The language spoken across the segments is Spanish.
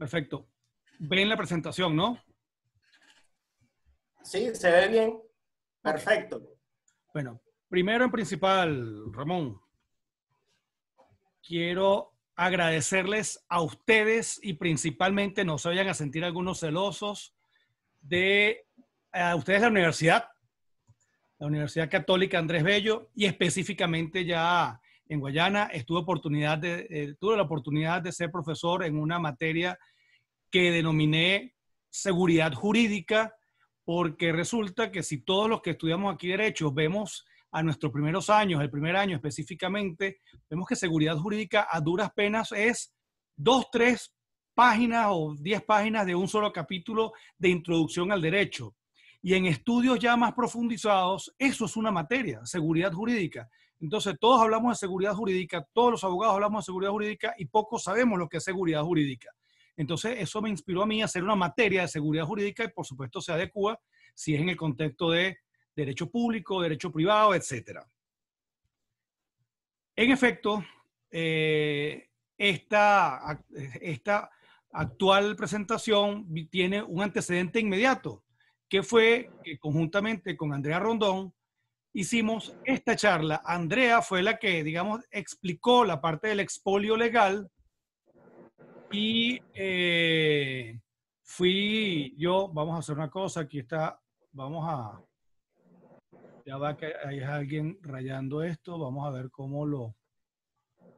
Perfecto. Ven la presentación, ¿no? Sí, se ve bien. Perfecto. Bueno, primero en principal, Ramón, quiero agradecerles a ustedes y principalmente no se vayan a sentir algunos celosos de a ustedes la universidad, la Universidad Católica Andrés Bello y específicamente ya en Guayana estuve oportunidad de, eh, tuve la oportunidad de ser profesor en una materia que denominé seguridad jurídica, porque resulta que si todos los que estudiamos aquí derechos vemos a nuestros primeros años, el primer año específicamente, vemos que seguridad jurídica a duras penas es dos, tres páginas o diez páginas de un solo capítulo de introducción al derecho. Y en estudios ya más profundizados, eso es una materia, seguridad jurídica. Entonces, todos hablamos de seguridad jurídica, todos los abogados hablamos de seguridad jurídica y pocos sabemos lo que es seguridad jurídica. Entonces, eso me inspiró a mí a hacer una materia de seguridad jurídica y, por supuesto, se adecua si es en el contexto de derecho público, derecho privado, etc. En efecto, eh, esta, esta actual presentación tiene un antecedente inmediato, que fue que conjuntamente con Andrea Rondón hicimos esta charla. Andrea fue la que, digamos, explicó la parte del expolio legal y eh, fui yo, vamos a hacer una cosa, aquí está, vamos a, ya va que hay alguien rayando esto, vamos a ver cómo lo,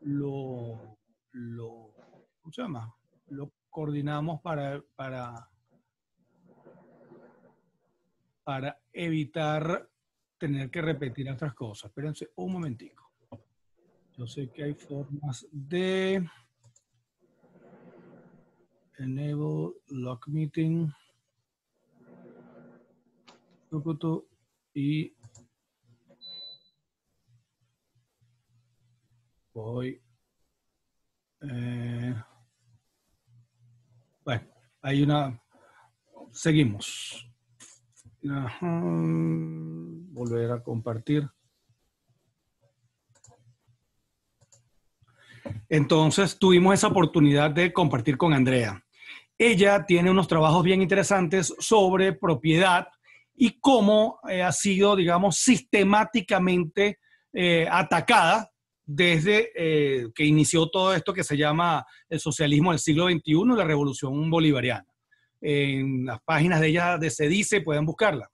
lo, lo, ¿cómo se llama? Lo coordinamos para, para, para evitar tener que repetir otras cosas. Espérense un momentico. Yo sé que hay formas de enable Lock meeting y voy eh, bueno hay una seguimos volver a compartir entonces tuvimos esa oportunidad de compartir con Andrea ella tiene unos trabajos bien interesantes sobre propiedad y cómo eh, ha sido, digamos, sistemáticamente eh, atacada desde eh, que inició todo esto que se llama el socialismo del siglo XXI, la revolución bolivariana. En las páginas de ella de Se dice, pueden buscarla.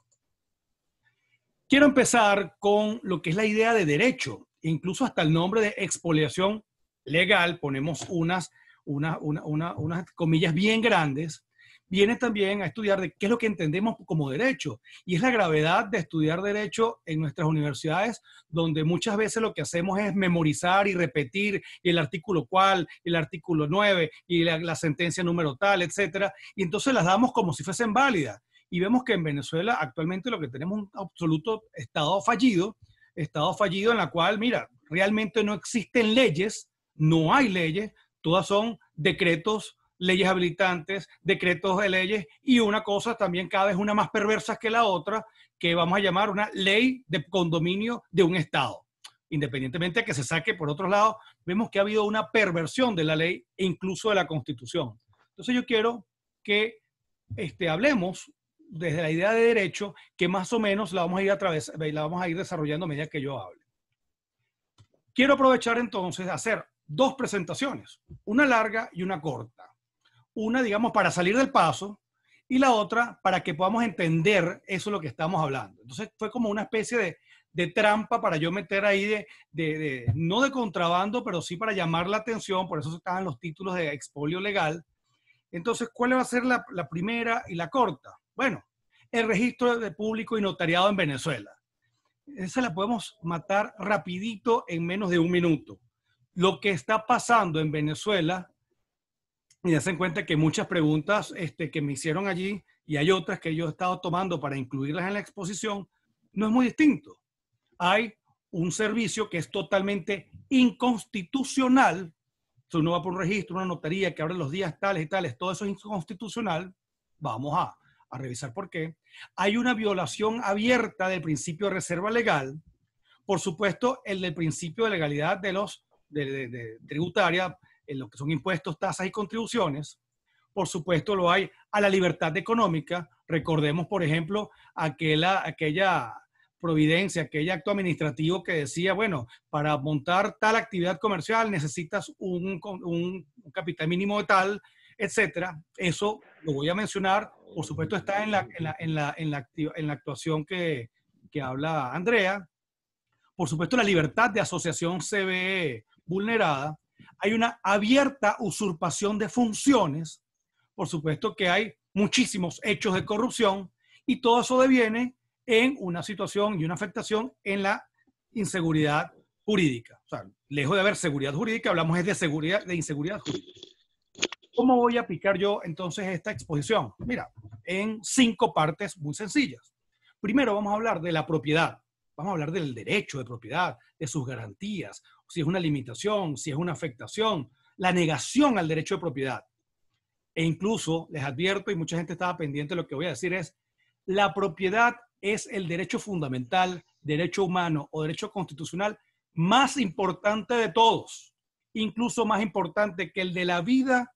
Quiero empezar con lo que es la idea de derecho, incluso hasta el nombre de expoliación legal, ponemos unas unas comillas bien grandes, viene también a estudiar de qué es lo que entendemos como derecho. Y es la gravedad de estudiar derecho en nuestras universidades, donde muchas veces lo que hacemos es memorizar y repetir el artículo cual, el artículo 9 y la, sentencia número tal, etc. Y entonces las damos como si fuesen válidas. Y vemos que en Venezuela actualmente lo que tenemos es un absoluto estado fallido, estado fallido en la cual, mira, realmente no existen leyes, no hay leyes, son decretos, leyes habilitantes, decretos de leyes y una cosa también cada vez una más perversa que la otra, que vamos a llamar una ley de condominio de un Estado. Independientemente de que se saque por otro lado, vemos que ha habido una perversión de la ley e incluso de la Constitución. Entonces yo quiero que este, hablemos desde la idea de derecho, que más o menos la vamos a ir a través, la vamos a ir desarrollando a medida que yo hable. Quiero aprovechar entonces, hacer dos presentaciones, una larga y una corta. Una, digamos, para salir del paso y la otra para que podamos entender eso lo que estamos hablando. Entonces fue como una especie de, trampa para yo meter ahí de, no de contrabando, pero sí para llamar la atención, por eso estaban los títulos de expolio legal. Entonces, ¿cuál va a ser la, la primera y la corta? Bueno, el registro de público y notariado en Venezuela. Esa la podemos matar rapidito en menos de un minuto lo que está pasando en Venezuela, y ya se cuenta que muchas preguntas este, que me hicieron allí y hay otras que yo he estado tomando para incluirlas en la exposición, no es muy distinto. Hay un servicio que es totalmente inconstitucional. Si uno va por un registro, una notaría que abre los días tales y tales, todo eso es inconstitucional. Vamos a, a revisar por qué. Hay una violación abierta del principio de reserva legal. Por supuesto, el del principio de legalidad de los tributaria, en lo que son impuestos, tasas y contribuciones. Por supuesto, lo hay a la libertad económica. Recordemos, por ejemplo, aquella, aquella providencia, aquel acto administrativo que decía, bueno, para montar tal actividad comercial necesitas un, capital mínimo de tal, etcétera. Eso lo voy a mencionar, por supuesto está en la, en en la, actuación que, que, habla Andrea. Por supuesto la libertad de asociación se ve vulnerada, hay una abierta usurpación de funciones, por supuesto que hay muchísimos hechos de corrupción y todo eso deviene en una situación y una afectación en la inseguridad jurídica. O sea, lejos de haber seguridad jurídica, hablamos es de seguridad, de inseguridad jurídica. ¿Cómo voy a aplicar yo entonces esta exposición? Mira, en cinco partes muy sencillas. Primero vamos a hablar de la propiedad, vamos a hablar del derecho de propiedad, de sus garantías, si es una limitación, si es una afectación, la negación al derecho de propiedad. E incluso, les advierto, y mucha gente estaba pendiente, lo que voy a decir es, la propiedad es el derecho fundamental, derecho humano o derecho constitucional más importante de todos, incluso más importante que el de la vida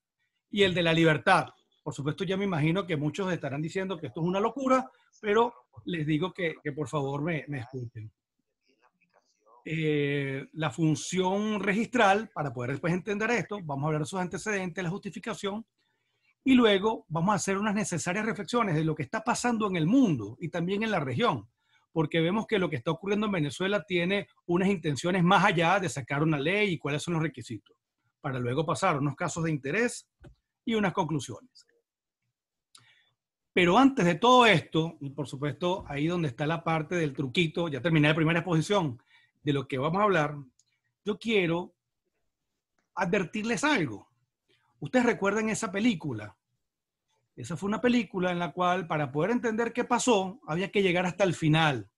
y el de la libertad. Por supuesto, ya me imagino que muchos estarán diciendo que esto es una locura, pero les digo que, por favor me escuchen. Eh, la función registral, para poder después entender esto, vamos a hablar de sus antecedentes, la justificación, y luego vamos a hacer unas necesarias reflexiones de lo que está pasando en el mundo y también en la región, porque vemos que lo que está ocurriendo en Venezuela tiene unas intenciones más allá de sacar una ley y cuáles son los requisitos, para luego pasar unos casos de interés y unas conclusiones. Pero antes de todo esto, y por supuesto ahí donde está la parte del truquito, ya terminé la primera exposición, de lo que vamos a hablar, yo quiero advertirles algo. Ustedes recuerdan esa película. Esa fue una película en la cual para poder entender qué pasó había que llegar hasta el final.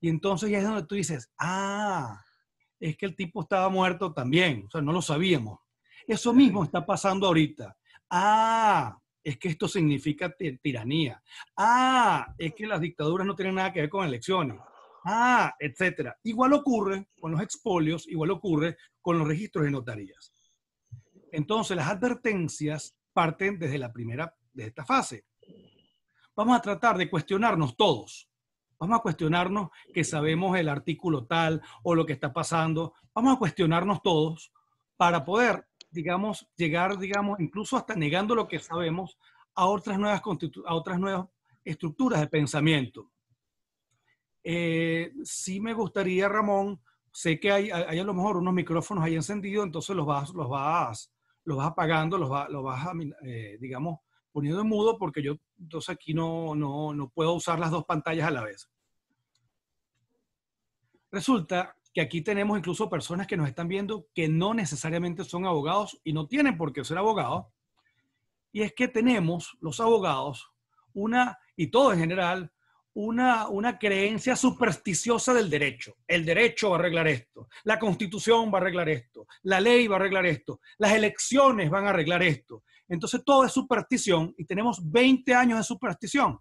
Y entonces ya es donde tú dices, ah, es que el tipo estaba muerto también, o sea, no lo sabíamos. Eso mismo está pasando ahorita. Ah, es que esto significa tiranía. Ah, es que las dictaduras no tienen nada que ver con elecciones ah, etcétera. Igual ocurre con los expolios, igual ocurre con los registros de notarías. Entonces, las advertencias parten desde la primera de esta fase. Vamos a tratar de cuestionarnos todos. Vamos a cuestionarnos que sabemos el artículo tal o lo que está pasando. Vamos a cuestionarnos todos para poder, digamos, llegar, digamos, incluso hasta negando lo que sabemos a otras nuevas, a otras nuevas estructuras de pensamiento. Eh, sí me gustaría, Ramón, sé que hay, a lo mejor unos micrófonos ahí encendidos, entonces los vas, los vas, los vas apagando, los, vas, ah, eh, digamos, poniendo en mudo, porque yo entonces aquí no, no, no puedo usar las dos pantallas a la vez. Resulta que aquí tenemos incluso personas que nos están viendo que no necesariamente son abogados y no tienen por qué ser abogados. Y es que tenemos los abogados una, y todo en general, una, creencia supersticiosa del derecho. El derecho va a arreglar esto, la constitución va a arreglar esto, la ley va a arreglar esto, las elecciones van a arreglar esto. Entonces todo es superstición y tenemos 20 años de superstición.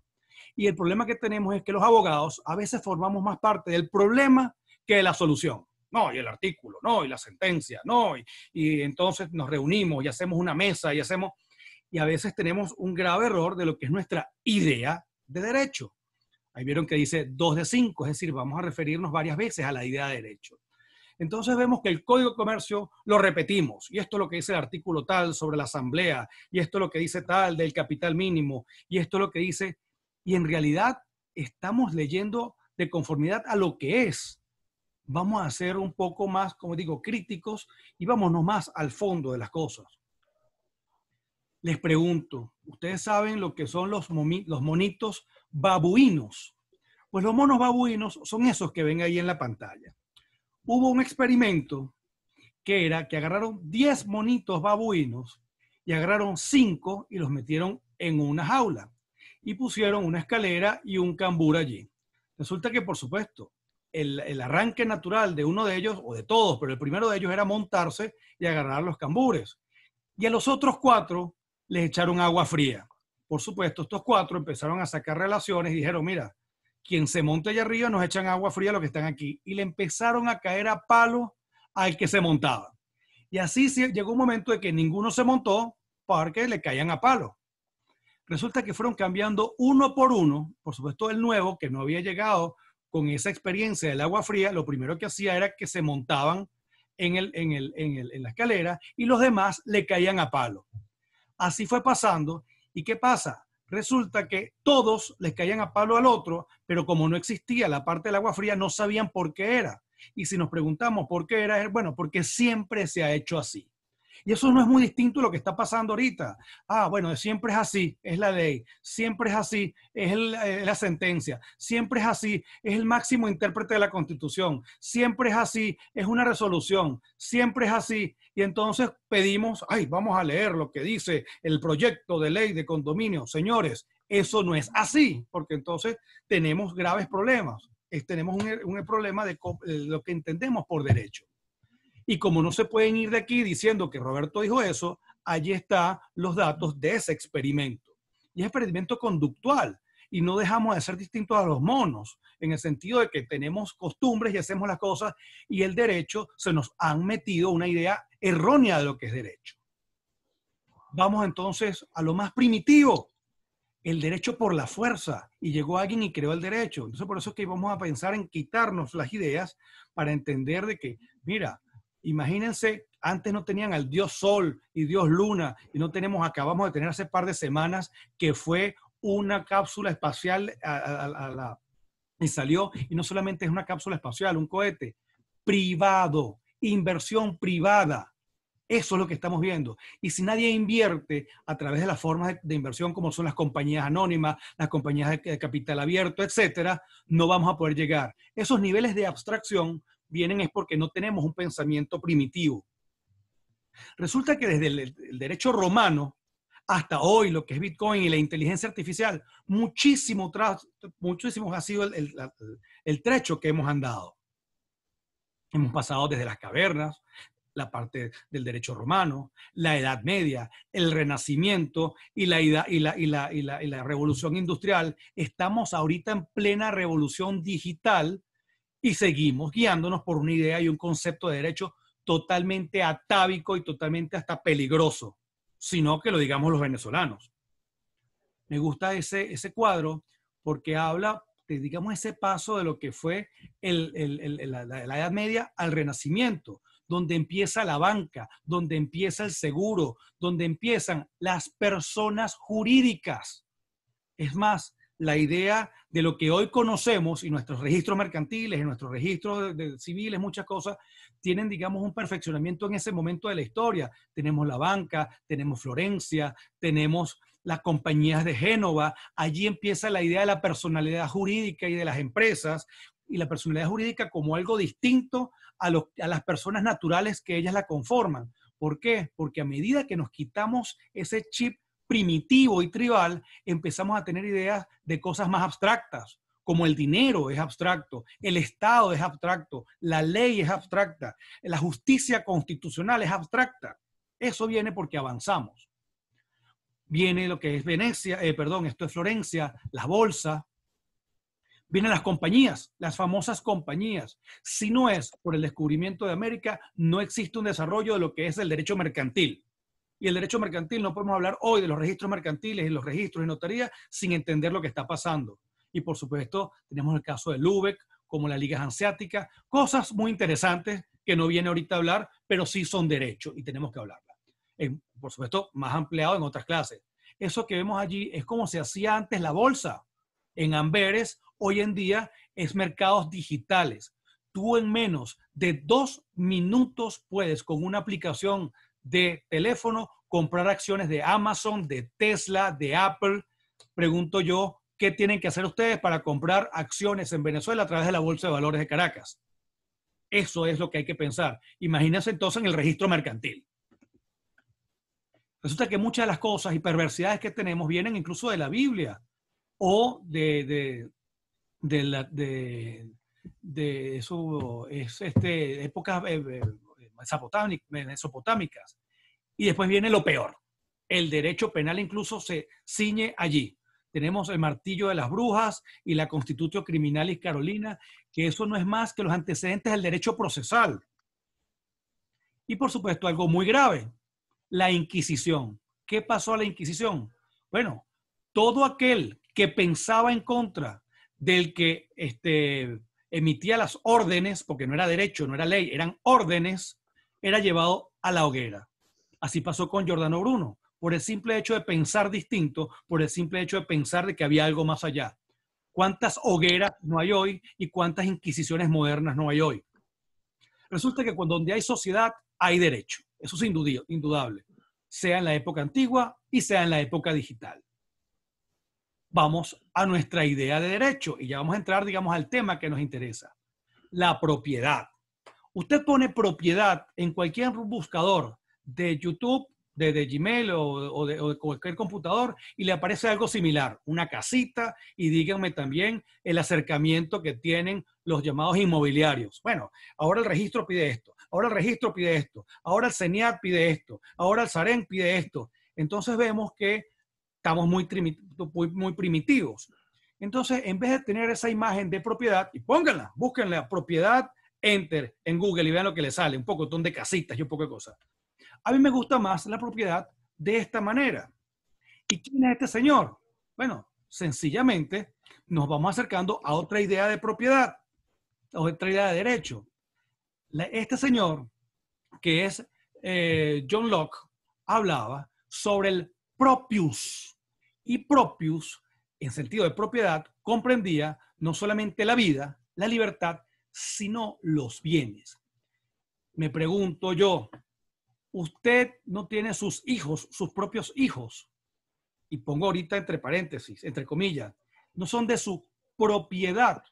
Y el problema que tenemos es que los abogados a veces formamos más parte del problema que de la solución. No, y el artículo, no, y la sentencia, no, y, y entonces nos reunimos y hacemos una mesa y hacemos, y a veces tenemos un grave error de lo que es nuestra idea de derecho. Ahí vieron que dice 2 de 5, es decir, vamos a referirnos varias veces a la idea de derecho. Entonces vemos que el Código de Comercio lo repetimos, y esto es lo que dice el artículo tal sobre la asamblea, y esto es lo que dice tal del capital mínimo, y esto es lo que dice, y en realidad estamos leyendo de conformidad a lo que es. Vamos a ser un poco más, como digo, críticos y vámonos más al fondo de las cosas. Les pregunto, ¿ustedes saben lo que son los, los monitos babuinos. Pues los monos babuinos son esos que ven ahí en la pantalla. Hubo un experimento que era que agarraron 10 monitos babuinos y agarraron 5 y los metieron en una jaula y pusieron una escalera y un cambur allí. Resulta que, por supuesto, el, arranque natural de uno de ellos, o de todos, pero el primero de ellos era montarse y agarrar los cambures. Y a los otros cuatro les echaron agua fría. Por supuesto, estos cuatro empezaron a sacar relaciones y dijeron, mira, quien se monte allá arriba nos echan agua fría a los que están aquí. Y le empezaron a caer a palo al que se montaba. Y así llegó un momento de que ninguno se montó porque le caían a palo. Resulta que fueron cambiando uno por uno, por supuesto el nuevo, que no había llegado con esa experiencia del agua fría, lo primero que hacía era que se montaban en, en, el, en, el, en la escalera y los demás le caían a palo. Así fue pasando ¿Y qué pasa? Resulta que todos les caían a palo al otro, pero como no existía la parte del agua fría, no sabían por qué era. Y si nos preguntamos por qué era, bueno, porque siempre se ha hecho así. Y eso no es muy distinto a lo que está pasando ahorita. Ah, bueno, siempre es así, es la ley, siempre es así, es, eh, la sentencia, siempre es así, es el máximo intérprete de la Constitución, siempre es así, es una resolución, siempre es así. Y entonces pedimos, ay, vamos a leer lo que dice el proyecto de ley de condominio. Señores, eso no es así, porque entonces tenemos graves problemas. tenemos un, problema de, de lo que entendemos por derecho. Y como no se pueden ir de aquí diciendo que Roberto dijo eso, allí están los datos de ese experimento. Y es experimento conductual. Y no dejamos de ser distintos a los monos, en el sentido de que tenemos costumbres y hacemos las cosas, y el derecho se nos han metido una idea errónea de lo que es derecho. Vamos entonces a lo más primitivo, el derecho por la fuerza. Y llegó alguien y creó el derecho. Entonces por eso es que vamos a pensar en quitarnos las ideas para entender de que, mira, Imagínense, antes no tenían al dios Sol y dios Luna, y no tenemos, acabamos de tener hace par de semanas que fue una cápsula espacial y salió, y no solamente es una cápsula espacial, un cohete privado, inversión privada. Eso es lo que estamos viendo. Y si nadie invierte a través de las formas de, inversión como son las compañías anónimas, las compañías de, de capital abierto, etcétera, no vamos a poder llegar. Esos niveles de abstracción vienen es porque no tenemos un pensamiento primitivo. Resulta que desde el, derecho romano hasta hoy, lo que es Bitcoin y la inteligencia artificial, muchísimo, ha sido el, trecho que hemos andado. Hemos pasado desde las cavernas, la parte del derecho romano, la Edad Media, el Renacimiento y la, y la, y la revolución industrial. Estamos ahorita en plena revolución digital y seguimos guiándonos por una idea y un concepto de derecho totalmente atávico y totalmente hasta peligroso, sino que lo digamos los venezolanos. Me gusta ese, ese cuadro porque habla, digamos, ese paso de lo que fue la Edad Media al Renacimiento, donde empieza la banca, donde empieza el seguro, donde empiezan las personas jurídicas. Es más, la idea de lo que hoy conocemos y nuestros registros mercantiles, y nuestros registros civiles, muchas cosas, tienen, digamos, un perfeccionamiento en ese momento de la historia. Tenemos la banca, tenemos Florencia, tenemos las compañías de Génova. Allí empieza la idea de la personalidad jurídica y de las empresas y la personalidad jurídica como algo distinto a, a las personas naturales que ellas la conforman. ¿Por qué? Porque a medida que nos quitamos ese chip primitivo y tribal, empezamos a tener ideas de cosas más abstractas, como el dinero es abstracto, el Estado es abstracto, la ley es abstracta, la justicia constitucional es abstracta. Eso viene porque avanzamos. Viene lo que es Venecia, eh, perdón, esto es Florencia, la bolsa. Vienen las compañías, las famosas compañías. Si no es por el descubrimiento de América, no existe un desarrollo de lo que es el derecho mercantil y el derecho mercantil. No podemos hablar hoy de los registros mercantiles y los registros de notarías sin entender lo que está pasando. Y por supuesto, tenemos el caso del UBEC, como la Liga Hanseática, cosas muy interesantes que no viene ahorita a hablar, pero sí son derechos y tenemos que hablarla. Eh, por supuesto, más ampliado en otras clases. Eso que vemos allí es como se hacía antes la bolsa. En Amberes, hoy en día, es mercados digitales. Tú en menos de dos minutos puedes, con una aplicación de teléfono, comprar acciones de Amazon, de Tesla, de Apple. Pregunto yo, ¿qué tienen que hacer ustedes para comprar acciones en Venezuela a través de la Bolsa de Valores de Caracas? Eso es lo que hay que pensar. Imagínense entonces en el registro mercantil. Resulta que muchas de las cosas y perversidades que tenemos vienen incluso de la Biblia o de, la, de, de eso, es este, épocas eh, eh, mesopotámicas. Y después viene lo peor. El derecho penal incluso se ciñe allí. Tenemos el martillo de las brujas y la Constitución criminalis carolina, que eso no es más que los antecedentes del derecho procesal. Y por supuesto, algo muy grave, la Inquisición. ¿Qué pasó a la Inquisición? Bueno, todo aquel que pensaba en contra del que este, emitía las órdenes, porque no era derecho, no era ley, eran órdenes, era llevado a la hoguera. Así pasó con Giordano Bruno, por el simple hecho de pensar distinto, por el simple hecho de pensar de que había algo más allá. ¿Cuántas hogueras no hay hoy y cuántas inquisiciones modernas no hay hoy? Resulta que cuando donde hay sociedad hay derecho, eso es indudable, sea en la época antigua y sea en la época digital. Vamos a nuestra idea de derecho y ya vamos a entrar, digamos, al tema que nos interesa, la propiedad. Usted pone propiedad en cualquier buscador de YouTube, de, Gmail o, de, cualquier computador y le aparece algo similar, una casita y díganme también el acercamiento que tienen los llamados inmobiliarios. Bueno, ahora el registro pide esto, ahora el registro pide esto, ahora el CENIAT pide esto, ahora el SAREN pide esto. Entonces vemos que estamos muy, primitivos. Entonces, en vez de tener esa imagen de propiedad, y pónganla, búsquenla, propiedad enter en Google y vean lo que le sale, un poco de casitas y un poco de cosas. A mí me gusta más la propiedad de esta manera. ¿Y quién es este señor? Bueno, sencillamente nos vamos acercando a otra idea de propiedad, a otra idea de derecho. Este señor, que es eh, John Locke, hablaba sobre el propius. Y propius, en sentido de propiedad, comprendía no solamente la vida, la libertad, sino los bienes. Me pregunto yo, usted no tiene sus hijos, sus propios hijos, y pongo ahorita entre paréntesis, entre comillas, no son de su propiedad,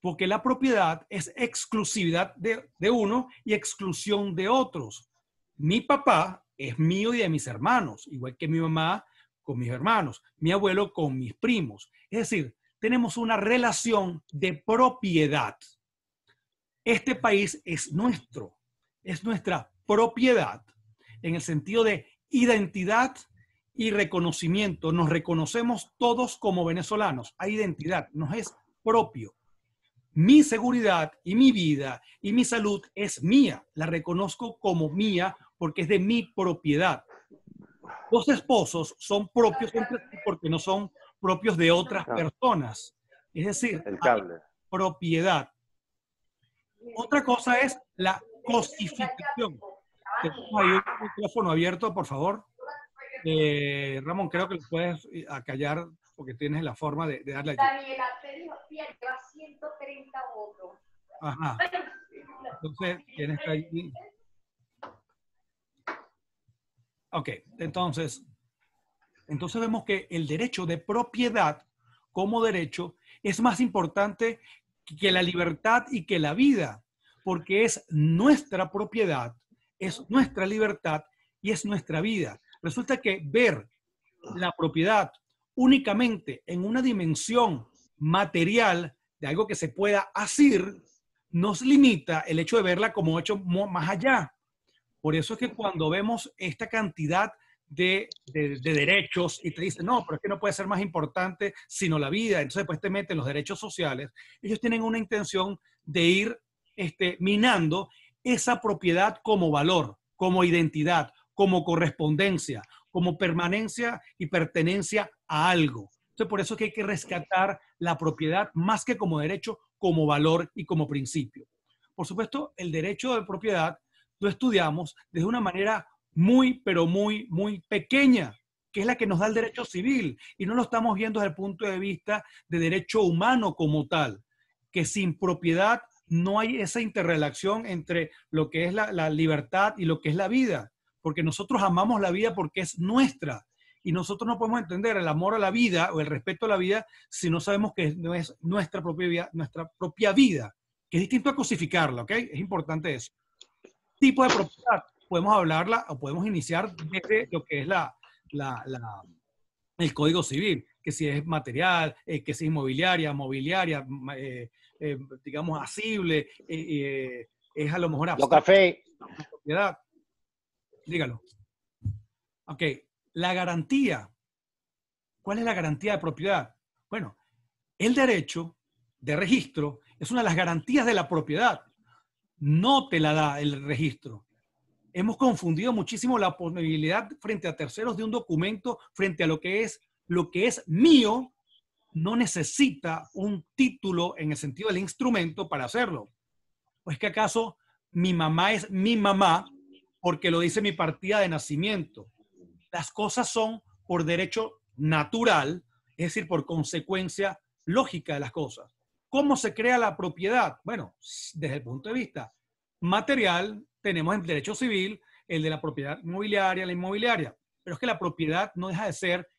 porque la propiedad es exclusividad de, de uno y exclusión de otros. Mi papá es mío y de mis hermanos, igual que mi mamá con mis hermanos, mi abuelo con mis primos. Es decir, tenemos una relación de propiedad este país es nuestro, es nuestra propiedad, en el sentido de identidad y reconocimiento. Nos reconocemos todos como venezolanos. Hay identidad, nos es propio. Mi seguridad y mi vida y mi salud es mía. La reconozco como mía porque es de mi propiedad. Los esposos son propios porque no son propios de otras personas. Es decir, propiedad. Otra cosa es la cosificación. ahí un micrófono abierto, por favor. Eh, Ramón, creo que lo puedes eh, acallar porque tienes la forma de, de darle ayuda. Daniela, te dijo, lleva 130 votos. Ajá. Entonces, tienes que Okay, Ok, entonces, entonces vemos que el derecho de propiedad como derecho es más importante que la libertad y que la vida, porque es nuestra propiedad, es nuestra libertad y es nuestra vida. Resulta que ver la propiedad únicamente en una dimensión material de algo que se pueda asir, nos limita el hecho de verla como hecho más allá. Por eso es que cuando vemos esta cantidad de, derechos y te dicen, no, pero es que no puede ser más importante sino la vida. Entonces pues, te meten los derechos sociales. Ellos tienen una intención de ir este, minando esa propiedad como valor, como identidad, como correspondencia, como permanencia y pertenencia a algo. Entonces por eso es que hay que rescatar la propiedad más que como derecho, como valor y como principio. Por supuesto, el derecho de propiedad lo estudiamos desde una manera muy, pero muy, muy pequeña, que es la que nos da el derecho civil. Y no lo estamos viendo desde el punto de vista de derecho humano como tal, que sin propiedad no hay esa interrelación entre lo que es la, libertad y lo que es la vida, porque nosotros amamos la vida porque es nuestra. Y nosotros no podemos entender el amor a la vida o el respeto a la vida si no sabemos que no es nuestra propia vida, nuestra propia vida, que es distinto a cosificarla, ¿ok? Es importante eso. Tipo de propiedad, podemos hablarla o podemos iniciar desde lo que es la, el Código Civil, que si es material, eh, que si es inmobiliaria, mobiliaria, eh, eh, digamos, asible, es a lo mejor... Lo café. Dígalo. Ok, la garantía. ¿Cuál es la garantía de propiedad? Bueno, el derecho de registro es una de las garantías de la propiedad. No te la da el registro hemos confundido muchísimo la posibilidad frente a terceros de un documento, frente a lo que es lo que es mío, no necesita un título en el sentido del instrumento para hacerlo. ¿O es que acaso mi mamá es mi mamá porque lo dice mi partida de nacimiento? Las cosas son por derecho natural, es decir, por consecuencia lógica de las cosas. ¿Cómo se crea la propiedad? Bueno, desde el punto de vista material, tenemos en derecho civil el de la propiedad inmobiliaria, la inmobiliaria, pero es que la propiedad no deja de ser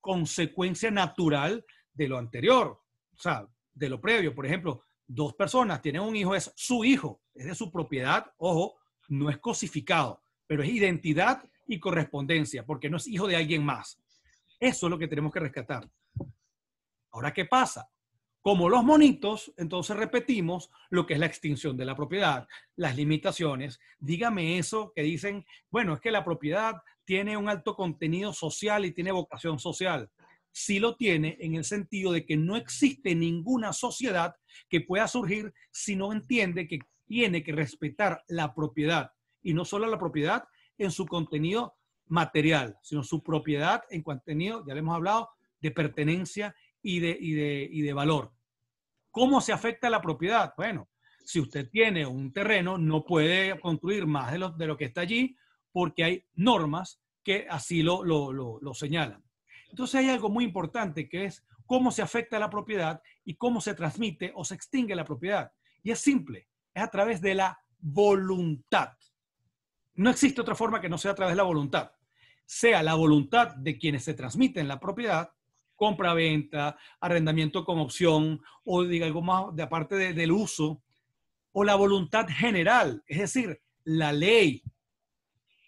consecuencia natural de lo anterior, o sea, de lo previo. Por ejemplo, dos personas tienen un hijo, es su hijo, es de su propiedad, ojo, no es cosificado, pero es identidad y correspondencia, porque no es hijo de alguien más. Eso es lo que tenemos que rescatar. Ahora, ¿qué pasa? Como los monitos, entonces repetimos lo que es la extinción de la propiedad, las limitaciones. Dígame eso que dicen, bueno, es que la propiedad tiene un alto contenido social y tiene vocación social. Sí lo tiene en el sentido de que no existe ninguna sociedad que pueda surgir si no entiende que tiene que respetar la propiedad y no solo la propiedad en su contenido material, sino su propiedad en contenido, ya le hemos hablado, de pertenencia y de, valor. ¿Cómo se afecta la propiedad? Bueno, si usted tiene un terreno, no puede construir más de lo, de lo que está allí porque hay normas que así lo, lo señalan. Entonces hay algo muy importante que es cómo se afecta la propiedad y cómo se transmite o se extingue la propiedad. Y es simple, es a través de la voluntad. No existe otra forma que no sea a través de la voluntad. Sea la voluntad de quienes se transmiten la propiedad compra-venta, arrendamiento con opción, o diga algo más de aparte del uso, o la voluntad general, es decir, la ley.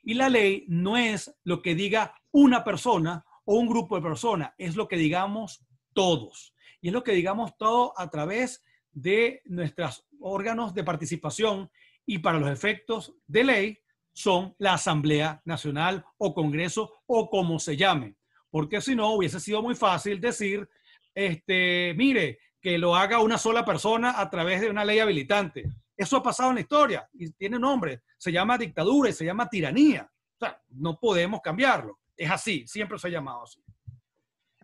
Y la ley no es lo que diga una persona o un grupo de personas, es lo que digamos todos. Y es lo que digamos todos a través de nuestros órganos de participación y para los efectos de ley son la Asamblea Nacional o Congreso o como se llame porque si no hubiese sido muy fácil decir, este, mire, que lo haga una sola persona a través de una ley habilitante. Eso ha pasado en la historia y tiene nombre, se llama dictadura y se llama tiranía. O sea, no podemos cambiarlo. Es así, siempre se ha llamado así.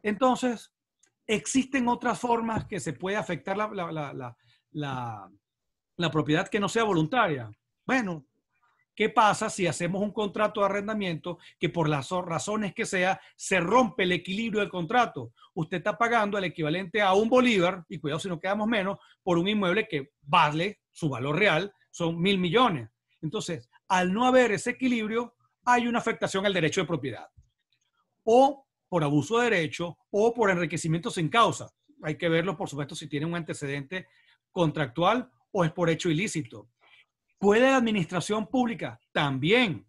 Entonces, existen otras formas que se puede afectar la, la propiedad que no sea voluntaria. Bueno, ¿Qué pasa si hacemos un contrato de arrendamiento que por las razones que sea se rompe el equilibrio del contrato? Usted está pagando el equivalente a un bolívar, y cuidado si no quedamos menos, por un inmueble que vale su valor real, son mil millones. Entonces, al no haber ese equilibrio, hay una afectación al derecho de propiedad. O por abuso de derecho o por enriquecimiento sin causa. Hay que verlo, por supuesto, si tiene un antecedente contractual o es por hecho ilícito. ¿Puede la administración pública? También.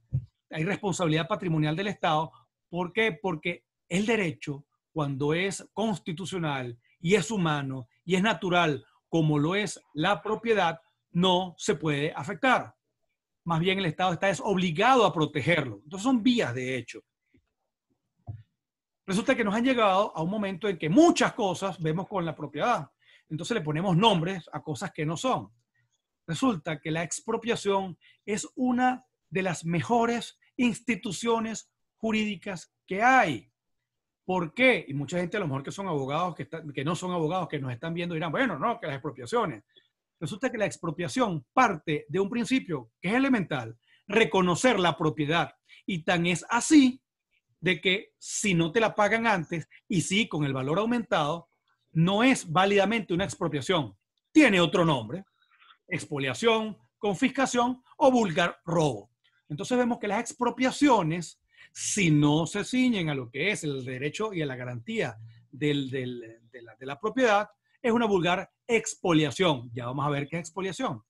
Hay responsabilidad patrimonial del Estado. ¿Por qué? Porque el derecho, cuando es constitucional y es humano y es natural, como lo es la propiedad, no se puede afectar. Más bien el Estado está obligado a protegerlo. Entonces son vías de hecho. Resulta que nos han llegado a un momento en que muchas cosas vemos con la propiedad. Entonces le ponemos nombres a cosas que no son. Resulta que la expropiación es una de las mejores instituciones jurídicas que hay. ¿Por qué? Y mucha gente a lo mejor que son abogados, que, no son abogados, que nos están viendo, dirán, bueno, no, que las expropiaciones. Resulta que la expropiación parte de un principio que es elemental, reconocer la propiedad. Y tan es así de que si no te la pagan antes y sí con el valor aumentado, no es válidamente una expropiación. Tiene otro nombre, expoliación, confiscación o vulgar robo. Entonces vemos que las expropiaciones, si no se ciñen a lo que es el derecho y a la garantía de, la, propiedad, es una vulgar expoliación. Ya vamos a ver qué es expoliación.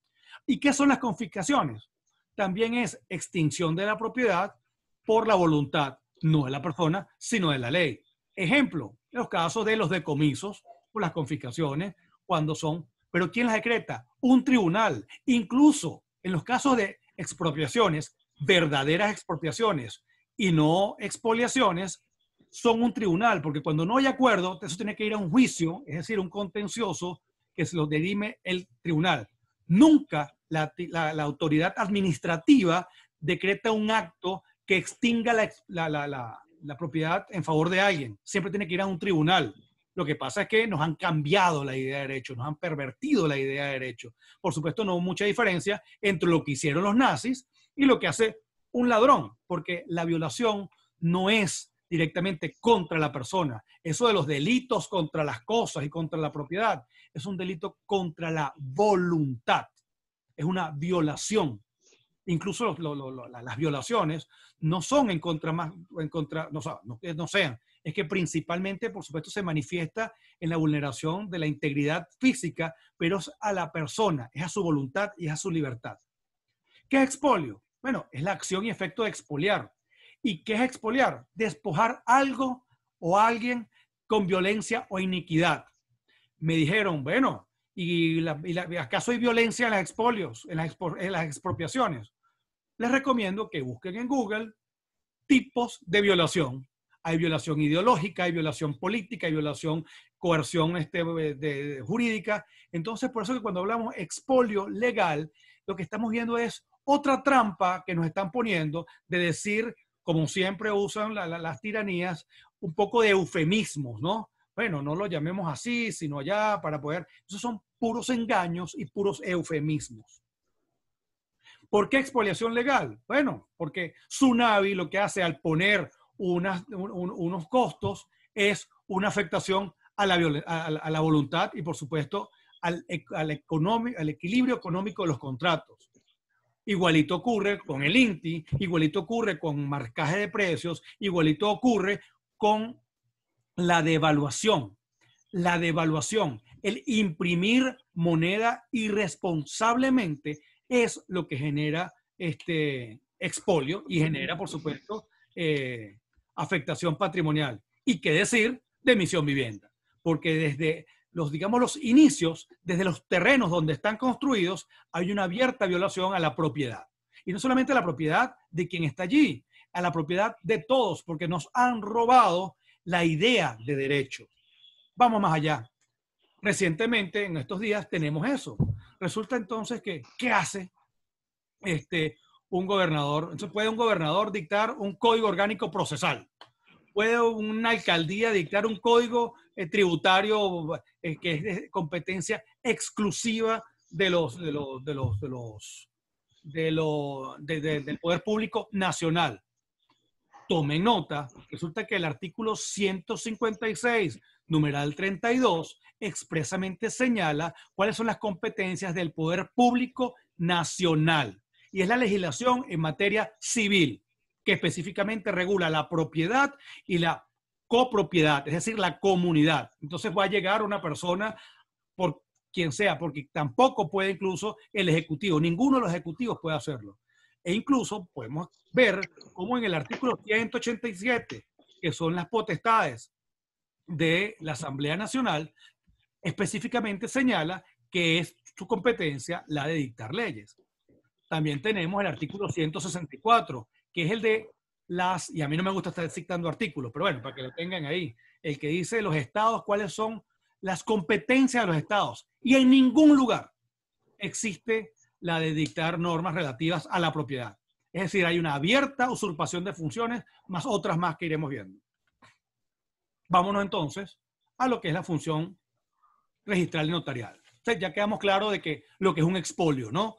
¿Y qué son las confiscaciones? También es extinción de la propiedad por la voluntad, no de la persona, sino de la ley. Ejemplo, en los casos de los decomisos o las confiscaciones cuando son pero ¿quién la decreta? Un tribunal. Incluso en los casos de expropiaciones, verdaderas expropiaciones y no expoliaciones, son un tribunal, porque cuando no hay acuerdo, eso tiene que ir a un juicio, es decir, un contencioso que se lo derime el tribunal. Nunca la, autoridad administrativa decreta un acto que extinga la, la propiedad en favor de alguien. Siempre tiene que ir a un tribunal. Lo que pasa es que nos han cambiado la idea de derecho, nos han pervertido la idea de derecho. Por supuesto, no hubo mucha diferencia entre lo que hicieron los nazis y lo que hace un ladrón, porque la violación no es directamente contra la persona. Eso de los delitos contra las cosas y contra la propiedad es un delito contra la voluntad. Es una violación incluso las violaciones no son en contra más en contra no, no, sean es que principalmente, por supuesto, se manifiesta en la vulneración de la integridad física, pero es a la persona, es a su voluntad y es a su libertad. ¿Qué es expolio? Bueno, es la acción y efecto de expoliar. ¿Y qué es expoliar? Despojar algo o alguien con violencia o iniquidad. Me dijeron, bueno, ¿y, acaso hay violencia en las expolios, en las expropiaciones? Les recomiendo que busquen en Google tipos de violación hay violación ideológica, hay violación política, hay violación, coerción este, eh, jurídica. Entonces, por eso que cuando hablamos expolio legal, lo que estamos viendo es otra trampa que nos están poniendo de decir, como siempre usan las tiranías, un poco de eufemismos, ¿no? Bueno, no lo llamemos así, sino allá, para poder... Esos son puros engaños y puros eufemismos. ¿Por qué expoliación legal? Bueno, porque Sunavi lo que hace al poner unos costos, es una afectación a la, a, la voluntad y, por supuesto, al, al, al equilibrio económico de los contratos. Igualito ocurre con el INTI, igualito ocurre con marcaje de precios, igualito ocurre con la devaluación. La devaluación, el imprimir moneda irresponsablemente es lo que genera este expolio y genera, por supuesto, eh, afectación patrimonial y qué decir de misión vivienda, porque desde los, digamos, los inicios, desde los terrenos donde están construidos, hay una abierta violación a la propiedad. Y no solamente a la propiedad de quien está allí, a la propiedad de todos, porque nos han robado la idea de derecho. Vamos más allá. Recientemente, en estos días, tenemos eso. Resulta entonces que, ¿qué hace este, un gobernador, entonces puede un gobernador dictar un código orgánico procesal, puede una alcaldía dictar un código eh, tributario eh, que es competencia exclusiva de los de los de los de los de del poder público nacional. Tome nota, resulta que el artículo 156, numeral 32, expresamente señala cuáles son las competencias del poder público nacional y es la legislación en materia civil, que específicamente regula la propiedad y la copropiedad, es decir, la comunidad. Entonces va a llegar una persona por quien sea, porque tampoco puede incluso el ejecutivo, ninguno de los ejecutivos puede hacerlo. E incluso podemos ver cómo en el artículo 187, que son las potestades de la Asamblea Nacional, específicamente señala que es su competencia la de dictar leyes también tenemos el artículo 164, que es el de las, y a mí no me gusta estar dictando artículos, pero bueno, para que lo tengan ahí, el que dice los estados, cuáles son las competencias de los estados. Y en ningún lugar existe la de dictar normas relativas a la propiedad. Es decir, hay una abierta usurpación de funciones, más otras más que iremos viendo. Vámonos entonces a lo que es la función registral y notarial. ya quedamos claro de que lo que es un expolio, ¿no?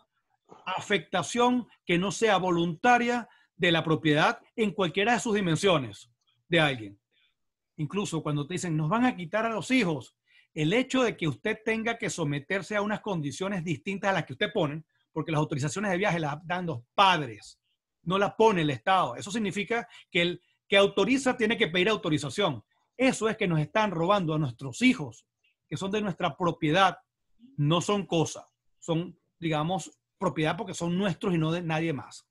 afectación que no sea voluntaria de la propiedad en cualquiera de sus dimensiones de alguien. Incluso cuando te dicen, nos van a quitar a los hijos, el hecho de que usted tenga que someterse a unas condiciones distintas a las que usted pone, porque las autorizaciones de viaje las dan los padres, no las pone el Estado. Eso significa que el que autoriza tiene que pedir autorización. Eso es que nos están robando a nuestros hijos, que son de nuestra propiedad, no son cosas, son, digamos, propiedad porque son nuestros y no de nadie más.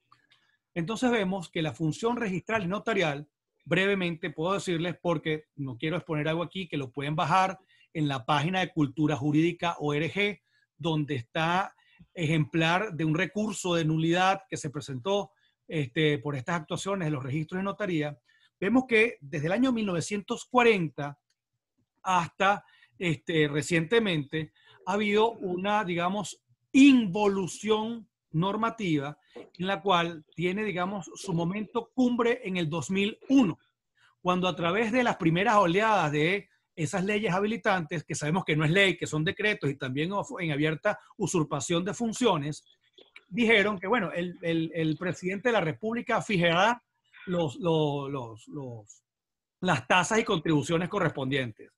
Entonces vemos que la función registral y notarial, brevemente puedo decirles porque no quiero exponer algo aquí, que lo pueden bajar en la página de Cultura Jurídica ORG, donde está ejemplar de un recurso de nulidad que se presentó este, por estas actuaciones de los registros de notaría, vemos que desde el año 1940 hasta este, recientemente ha habido una, digamos, involución normativa en la cual tiene, digamos, su momento cumbre en el 2001, cuando a través de las primeras oleadas de esas leyes habilitantes, que sabemos que no es ley, que son decretos y también en abierta usurpación de funciones, dijeron que, bueno, el, presidente de la República fijará las tasas y contribuciones correspondientes.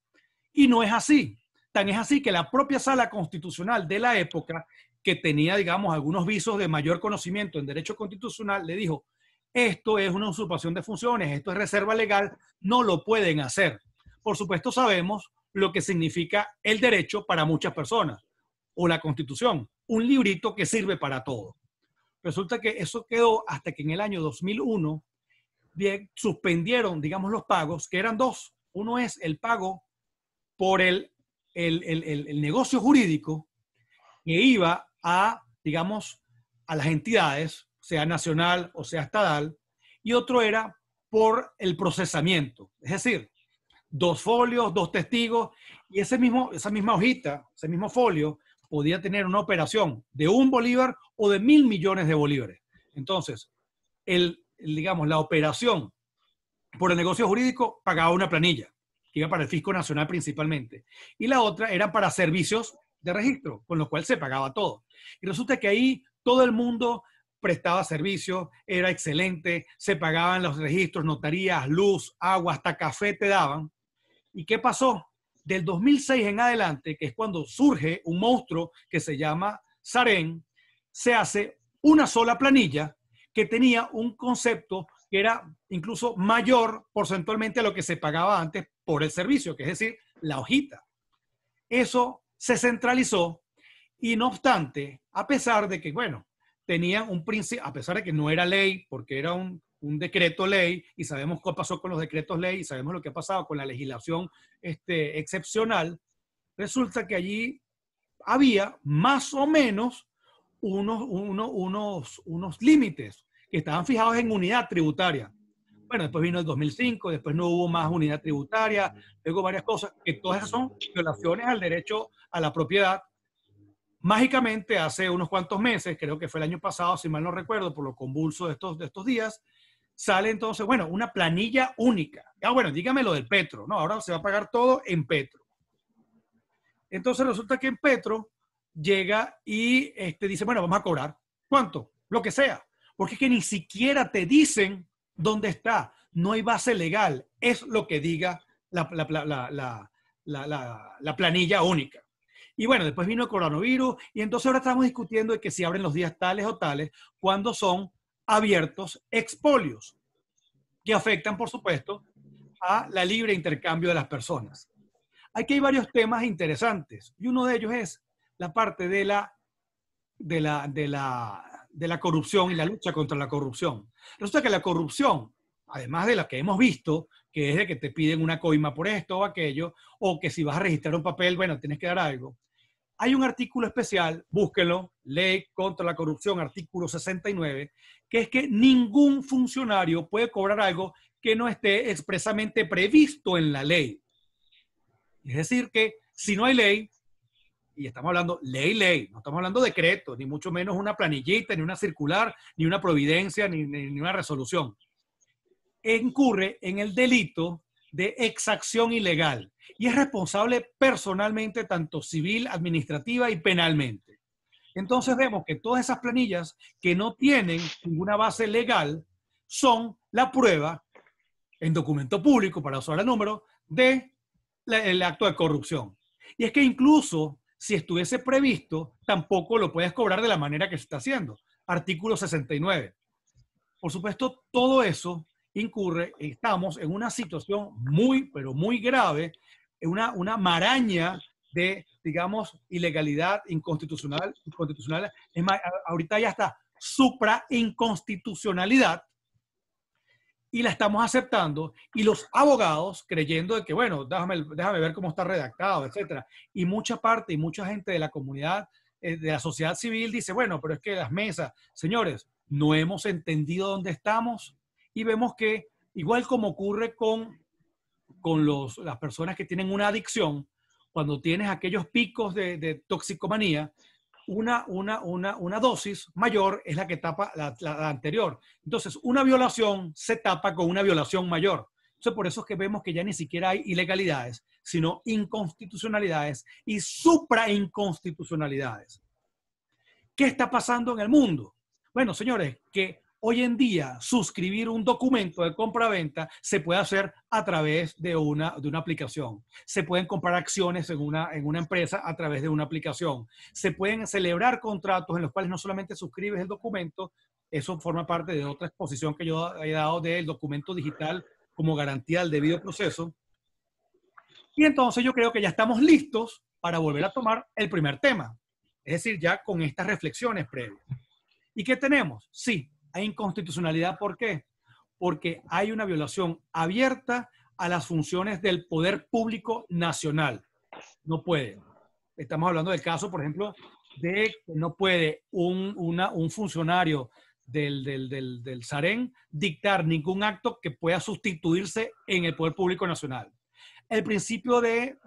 Y no es así. Tan es así que la propia sala constitucional de la época, que tenía, digamos, algunos visos de mayor conocimiento en derecho constitucional, le dijo, esto es una usurpación de funciones, esto es reserva legal, no lo pueden hacer. Por supuesto sabemos lo que significa el derecho para muchas personas, o la constitución, un librito que sirve para todo. Resulta que eso quedó hasta que en el año 2001 suspendieron, digamos, los pagos, que eran dos. Uno es el pago por el el, negocio jurídico que iba a, digamos, a las entidades, sea nacional o sea estatal, y otro era por el procesamiento. Es decir, dos folios, dos testigos, y ese mismo, esa misma hojita, ese mismo folio, podía tener una operación de un bolívar o de mil millones de bolívares. Entonces, el, digamos, la operación por el negocio jurídico pagaba una planilla que iba para el Fisco Nacional principalmente, y la otra era para servicios de registro, con lo cual se pagaba todo. Y resulta que ahí todo el mundo prestaba servicios, era excelente, se pagaban los registros, notarías, luz, agua, hasta café te daban. ¿Y qué pasó? Del 2006 en adelante, que es cuando surge un monstruo que se llama Saren, se hace una sola planilla que tenía un concepto que era incluso mayor porcentualmente a lo que se pagaba antes por el servicio, que es decir, la hojita. Eso se centralizó y no obstante, a pesar de que, bueno, tenía un principio, a pesar de que no era ley, porque era un, decreto ley, y sabemos qué pasó con los decretos ley, y sabemos lo que ha pasado con la legislación este, excepcional, resulta que allí había más o menos unos, unos límites que estaban fijados en unidad tributaria. Bueno, después vino el 2005, después no hubo más unidad tributaria, luego varias cosas, que todas son violaciones al derecho a la propiedad. Mágicamente, hace unos cuantos meses, creo que fue el año pasado, si mal no recuerdo, por lo convulso de estos, de estos días, sale entonces, bueno, una planilla única. Ah, bueno, dígame lo del Petro, ¿no? Ahora se va a pagar todo en Petro. Entonces resulta que en Petro llega y este, dice, bueno, vamos a cobrar. ¿Cuánto? Lo que sea. Porque es que ni siquiera te dicen ¿Dónde está? No hay base legal. Es lo que diga la, planilla única. Y bueno, después vino el coronavirus y entonces ahora estamos discutiendo de que si abren los días tales o tales, cuando son abiertos expolios, que afectan, por supuesto, a la libre intercambio de las personas. Aquí hay varios temas interesantes y uno de ellos es la parte de la, de la, de la de la corrupción y la lucha contra la corrupción. Resulta que la corrupción, además de la que hemos visto, que es de que te piden una coima por esto o aquello, o que si vas a registrar un papel, bueno, tienes que dar algo. Hay un artículo especial, búsquelo, Ley contra la Corrupción, artículo 69, que es que ningún funcionario puede cobrar algo que no esté expresamente previsto en la ley. Es decir, que si no hay ley, y estamos hablando ley, ley, no estamos hablando decreto, ni mucho menos una planillita, ni una circular, ni una providencia, ni, una resolución. Incurre en el delito de exacción ilegal y es responsable personalmente, tanto civil, administrativa y penalmente. Entonces vemos que todas esas planillas que no tienen ninguna base legal son la prueba en documento público, para usar el número, del el acto de corrupción. Y es que incluso si estuviese previsto, tampoco lo puedes cobrar de la manera que se está haciendo. Artículo 69. Por supuesto, todo eso incurre, estamos en una situación muy, pero muy grave, en una, una maraña de, digamos, ilegalidad inconstitucional. inconstitucional. ahorita ya está supra inconstitucionalidad y la estamos aceptando y los abogados creyendo de que, bueno, déjame, déjame ver cómo está redactado, etcétera. Y mucha parte y mucha gente de la comunidad, eh, de la sociedad civil dice, bueno, pero es que las mesas, señores, no hemos entendido dónde estamos y vemos que, igual como ocurre con, con los, las personas que tienen una adicción, cuando tienes aquellos picos de, de toxicomanía, una, una, una, una dosis mayor es la que tapa la, anterior. Entonces, una violación se tapa con una violación mayor. Entonces, por eso es que vemos que ya ni siquiera hay ilegalidades, sino inconstitucionalidades y suprainconstitucionalidades. ¿Qué está pasando en el mundo? Bueno, señores, que Hoy en día, suscribir un documento de compra-venta se puede hacer a través de una, de una aplicación. Se pueden comprar acciones en una, en una empresa a través de una aplicación. Se pueden celebrar contratos en los cuales no solamente suscribes el documento, eso forma parte de otra exposición que yo he dado del documento digital como garantía del debido proceso. Y entonces yo creo que ya estamos listos para volver a tomar el primer tema, es decir, ya con estas reflexiones previas. ¿Y qué tenemos? Sí, hay inconstitucionalidad, ¿por qué? Porque hay una violación abierta a las funciones del poder público nacional. No puede. Estamos hablando del caso, por ejemplo, de que no puede un, funcionario del, del, SAREN dictar ningún acto que pueda sustituirse en el poder público nacional. El principio de,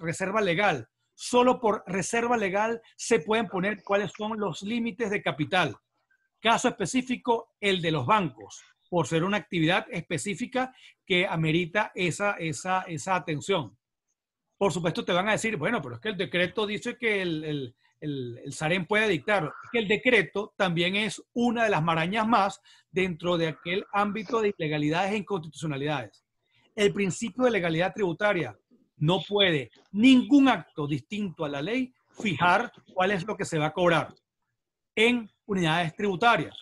reserva legal. Solo por reserva legal se pueden poner cuáles son los límites de capital Caso específico, el de los bancos, por ser una actividad específica que amerita esa, esa, atención. Por supuesto, te van a decir, bueno, pero es que el decreto dice que el, el, puede dictar. Es que el decreto también es una de las marañas más dentro de aquel ámbito de ilegalidades e inconstitucionalidades. El principio de legalidad tributaria no puede ningún acto distinto a la ley fijar cuál es lo que se va a cobrar en unidades tributarias,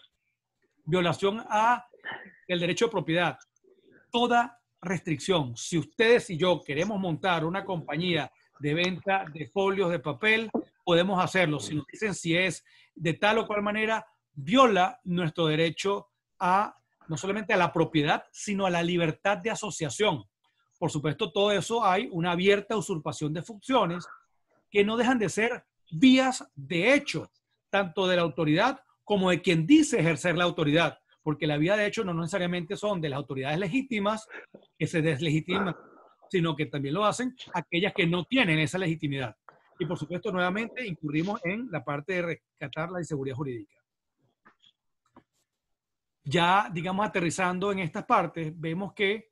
violación a el derecho de propiedad, toda restricción. Si ustedes y yo queremos montar una compañía de venta de folios de papel, podemos hacerlo. Si nos dicen si es de tal o cual manera, viola nuestro derecho a no solamente a la propiedad, sino a la libertad de asociación. Por supuesto, todo eso hay una abierta usurpación de funciones que no dejan de ser vías de hecho tanto de la autoridad como de quien dice ejercer la autoridad, porque la vida, de hecho no necesariamente son de las autoridades legítimas que se deslegitiman, sino que también lo hacen aquellas que no tienen esa legitimidad. Y por supuesto, nuevamente incurrimos en la parte de rescatar la inseguridad jurídica. Ya, digamos, aterrizando en estas partes, vemos que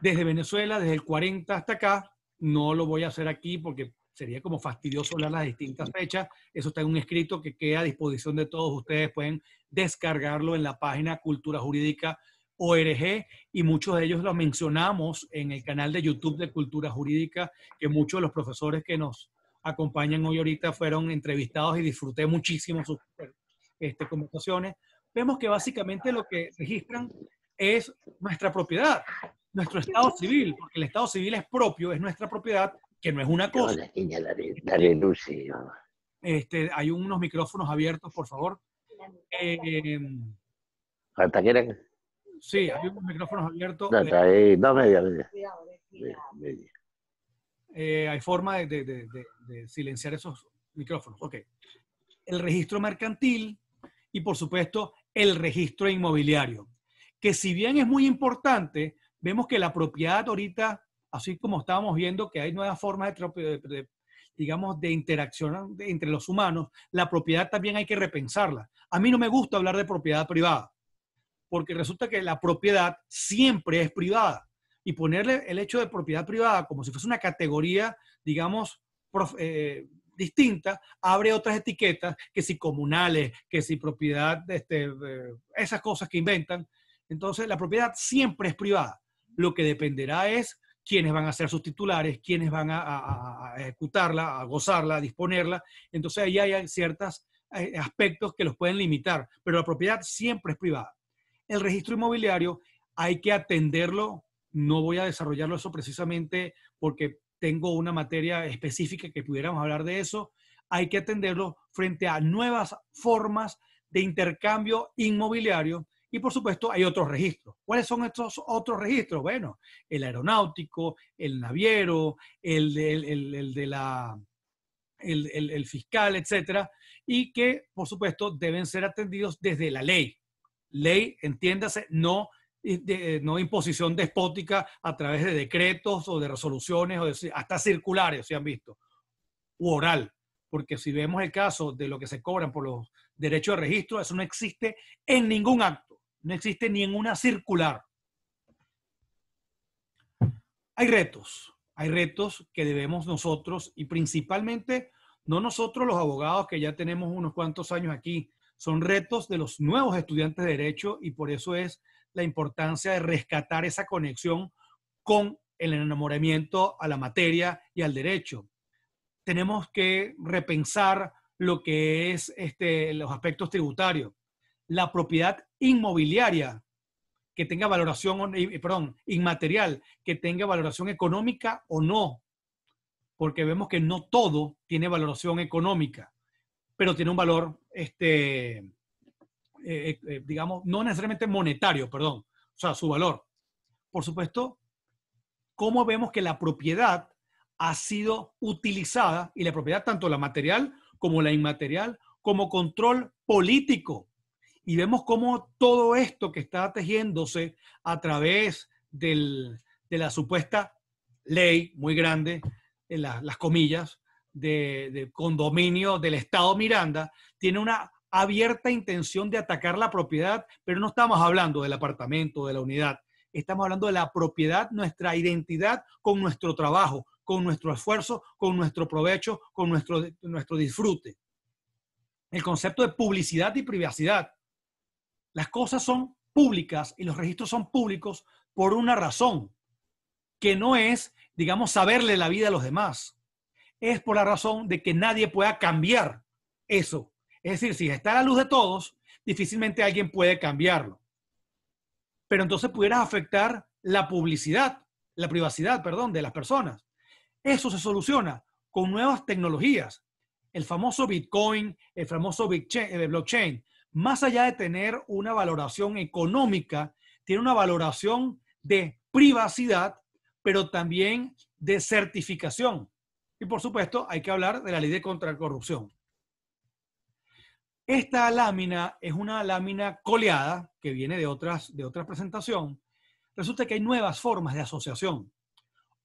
desde Venezuela, desde el 40 hasta acá, no lo voy a hacer aquí porque sería como fastidioso hablar las distintas fechas. Eso está en un escrito que queda a disposición de todos ustedes. Pueden descargarlo en la página Cultura Jurídica ORG y muchos de ellos los mencionamos en el canal de YouTube de Cultura Jurídica, que muchos de los profesores que nos acompañan hoy ahorita fueron entrevistados y disfruté muchísimo sus este, conversaciones. Vemos que básicamente lo que registran es nuestra propiedad, nuestro Estado civil, porque el Estado civil es propio, es nuestra propiedad que no es una cosa. este, hay unos micrófonos abiertos, por favor. Eh, quieren? Sí, hay unos micrófonos abiertos. No, ahí. no media, media. Eh, hay forma de, de, silenciar esos micrófonos. Ok. El registro mercantil y, por supuesto, el registro inmobiliario, que si bien es muy importante, vemos que la propiedad ahorita así como estábamos viendo que hay nuevas formas de, digamos, de interacción entre los humanos, la propiedad también hay que repensarla. A mí no me gusta hablar de propiedad privada, porque resulta que la propiedad siempre es privada. Y ponerle el hecho de propiedad privada como si fuese una categoría, digamos, eh, distinta, abre otras etiquetas, que si comunales, que si propiedad, este, esas cosas que inventan. Entonces, la propiedad siempre es privada. Lo que dependerá es quiénes van a ser sus titulares, quiénes van a, ejecutarla, a gozarla, a disponerla. Entonces ahí hay ciertos eh, aspectos que los pueden limitar, pero la propiedad siempre es privada. El registro inmobiliario hay que atenderlo, no voy a desarrollarlo eso precisamente porque tengo una materia específica que pudiéramos hablar de eso, hay que atenderlo frente a nuevas formas de intercambio inmobiliario y por supuesto hay otros registros. ¿Cuáles son estos otros registros? Bueno, el aeronáutico, el naviero, el de, el, de la, el, fiscal, etcétera, y que por supuesto deben ser atendidos desde la ley. Ley, entiéndase, no, eh, eh, no imposición despótica a través de decretos o de resoluciones o hasta circulares, si han visto, u oral porque si vemos el caso de lo que se cobran por los derechos de registro, eso no existe en ningún acto no existe ni en una circular. Hay retos, hay retos que debemos nosotros y principalmente no nosotros los abogados que ya tenemos unos cuantos años aquí, son retos de los nuevos estudiantes de derecho y por eso es la importancia de rescatar esa conexión con el enamoramiento a la materia y al derecho. Tenemos que repensar lo que es este, los aspectos tributarios. La propiedad inmobiliaria que tenga valoración, perdón, inmaterial, que tenga valoración económica o no, porque vemos que no todo tiene valoración económica, pero tiene un valor, este, eh, eh, eh, digamos, no necesariamente monetario, perdón, o sea, su valor. Por supuesto, cómo vemos que la propiedad ha sido utilizada, y la propiedad tanto la material como la inmaterial, como control político y vemos cómo todo esto que está tejiéndose a través de la supuesta ley muy grande, en las comillas, de, condominio del Estado Miranda, tiene una abierta intención de atacar la propiedad, pero no estamos hablando del apartamento, de la unidad, estamos hablando de la propiedad, nuestra identidad con nuestro trabajo, con nuestro esfuerzo, con nuestro provecho, con nuestro, nuestro disfrute. El concepto de publicidad y privacidad las cosas son públicas y los registros son públicos por una razón, que no es, digamos, saberle la vida a los demás. Es por la razón de que nadie pueda cambiar eso. Es decir, si está a la luz de todos, difícilmente alguien puede cambiarlo. Pero entonces pudieras afectar la publicidad, la privacidad, perdón, de las personas. Eso se soluciona con nuevas tecnologías. El famoso Bitcoin, el famoso eh, blockchain, más allá de tener una valoración económica, tiene una valoración de privacidad, pero también de certificación. Y por supuesto, hay que hablar de la ley de contra corrupción Esta lámina es una lámina coleada que viene de, otras, de otra presentación. Resulta que hay nuevas formas de asociación.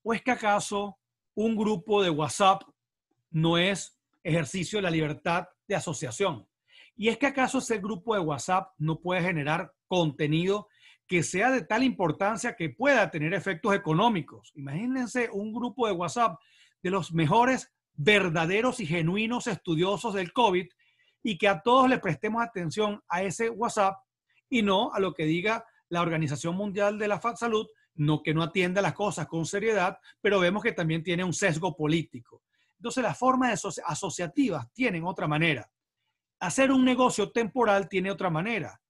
¿O es que acaso un grupo de WhatsApp no es ejercicio de la libertad de asociación? Y es que acaso ese grupo de WhatsApp no puede generar contenido que sea de tal importancia que pueda tener efectos económicos. Imagínense un grupo de WhatsApp de los mejores, verdaderos y genuinos estudiosos del COVID y que a todos le prestemos atención a ese WhatsApp y no a lo que diga la Organización Mundial de la Salud, no que no atienda las cosas con seriedad, pero vemos que también tiene un sesgo político. Entonces las formas asociativas tienen otra manera. Hacer un negocio temporal tiene otra manera.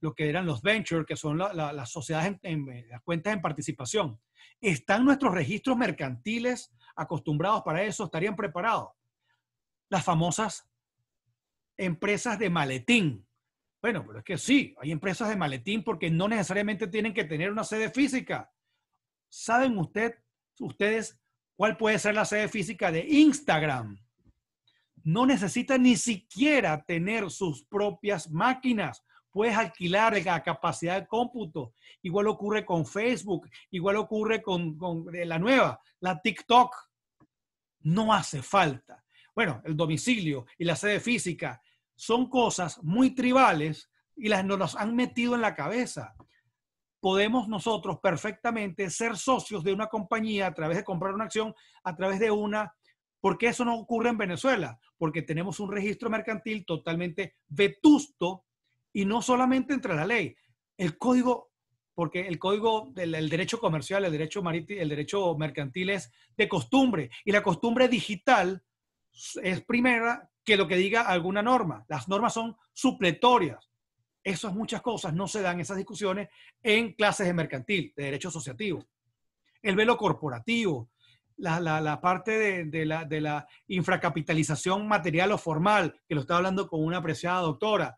Lo que eran los ventures, que son las sociedades, en, las cuentas en participación. ¿Están nuestros registros mercantiles acostumbrados para eso? ¿Estarían preparados? Las famosas empresas de maletín. Bueno, pero es que sí, hay empresas de maletín porque no necesariamente tienen que tener una sede física. ¿Saben usted, ustedes cuál puede ser la sede física de Instagram? no necesita ni siquiera tener sus propias máquinas. Puedes alquilar la capacidad de cómputo. Igual ocurre con Facebook, igual ocurre con, eh, la nueva, la TikTok. No hace falta. Bueno, el domicilio y la sede física son cosas muy tribales y las nos han metido en la cabeza. Podemos nosotros perfectamente ser socios de una compañía a través de comprar una acción, a través de una ¿Por eso no ocurre en Venezuela? Porque tenemos un registro mercantil totalmente vetusto y no solamente entre la ley, el código, porque el código del derecho comercial, el derecho marítimo, el derecho mercantil es de costumbre y la costumbre digital es primera que lo que diga alguna norma. Las normas son supletorias. Esas muchas cosas no se dan esas discusiones en clases de mercantil, de derecho asociativo. El velo corporativo, la, parte de, la, de la infracapitalización material o formal, que lo está hablando con una apreciada doctora.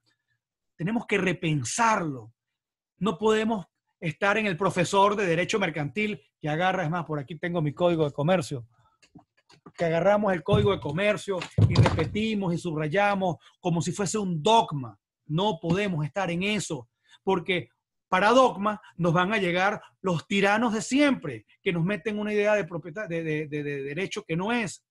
Tenemos que repensarlo. No podemos estar en el profesor de Derecho Mercantil que agarra, es más, por aquí tengo mi código de comercio, que agarramos el código de comercio y repetimos y subrayamos como si fuese un dogma. No podemos estar en eso, porque paradigma, nos van a llegar los tiranos de siempre, que nos meten una idea de, propiedad, de, derecho que no es.